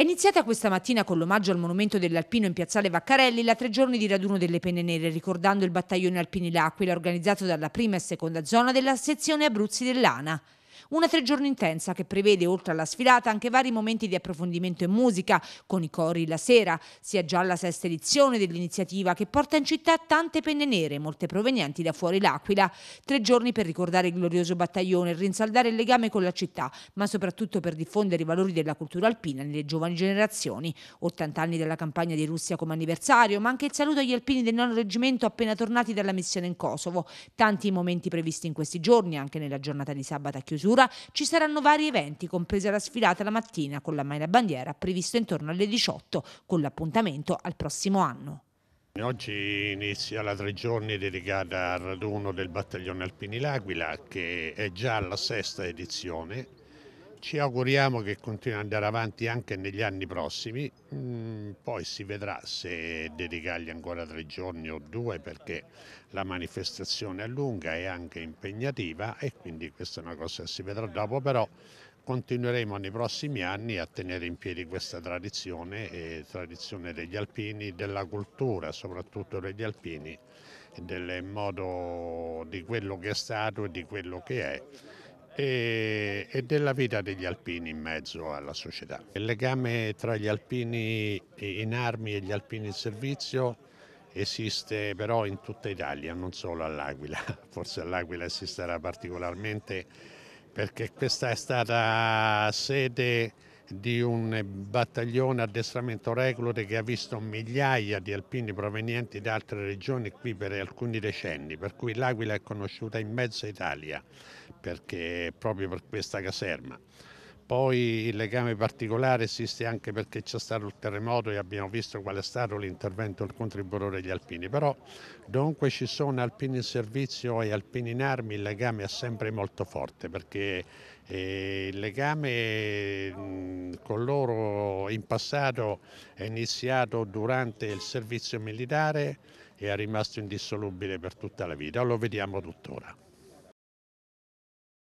È iniziata questa mattina con l'omaggio al monumento dell'Alpino in piazzale Vaccarelli la tre giorni di raduno delle Penne Nere, ricordando il battaglione Alpini L'Aquila organizzato dalla prima e seconda zona della sezione Abruzzi dell'ANA. Una tre giorni intensa che prevede, oltre alla sfilata, anche vari momenti di approfondimento e musica, con i cori la sera. Sia già la sesta edizione dell'iniziativa che porta in città tante penne nere, molte provenienti da fuori l'Aquila. Tre giorni per ricordare il glorioso battaglione, e rinsaldare il legame con la città, ma soprattutto per diffondere i valori della cultura alpina nelle giovani generazioni. 80 anni della campagna di Russia come anniversario, ma anche il saluto agli alpini del nono reggimento appena tornati dalla missione in Kosovo. Tanti momenti previsti in questi giorni, anche nella giornata di sabato a chiusura chiusura ci saranno vari eventi, compresa la sfilata la mattina con la maina bandiera prevista intorno alle 18, con l'appuntamento al prossimo anno. Oggi inizia la tre giorni dedicata al raduno del battaglione Alpini L'Aquila che è già alla sesta edizione ci auguriamo che continui ad andare avanti anche negli anni prossimi, mm, poi si vedrà se dedicargli ancora tre giorni o due perché la manifestazione è lunga e anche impegnativa e quindi questa è una cosa che si vedrà dopo, però continueremo nei prossimi anni a tenere in piedi questa tradizione, eh, tradizione degli alpini, della cultura soprattutto degli alpini, del modo di quello che è stato e di quello che è e, e della vita degli alpini in mezzo alla società. Il legame tra gli alpini in armi e gli alpini in servizio esiste però in tutta Italia, non solo all'Aquila, forse all'Aquila esisterà particolarmente perché questa è stata sede di un battaglione addestramento reclute che ha visto migliaia di alpini provenienti da altre regioni qui per alcuni decenni, per cui l'Aquila è conosciuta in mezza Italia perché, proprio per questa caserma. Poi il legame particolare esiste anche perché c'è stato il terremoto e abbiamo visto qual è stato l'intervento del il contributo degli alpini, però dovunque ci sono alpini in servizio e alpini in armi il legame è sempre molto forte perché eh, il legame... Eh, con loro in passato è iniziato durante il servizio militare e è rimasto indissolubile per tutta la vita, lo vediamo tuttora.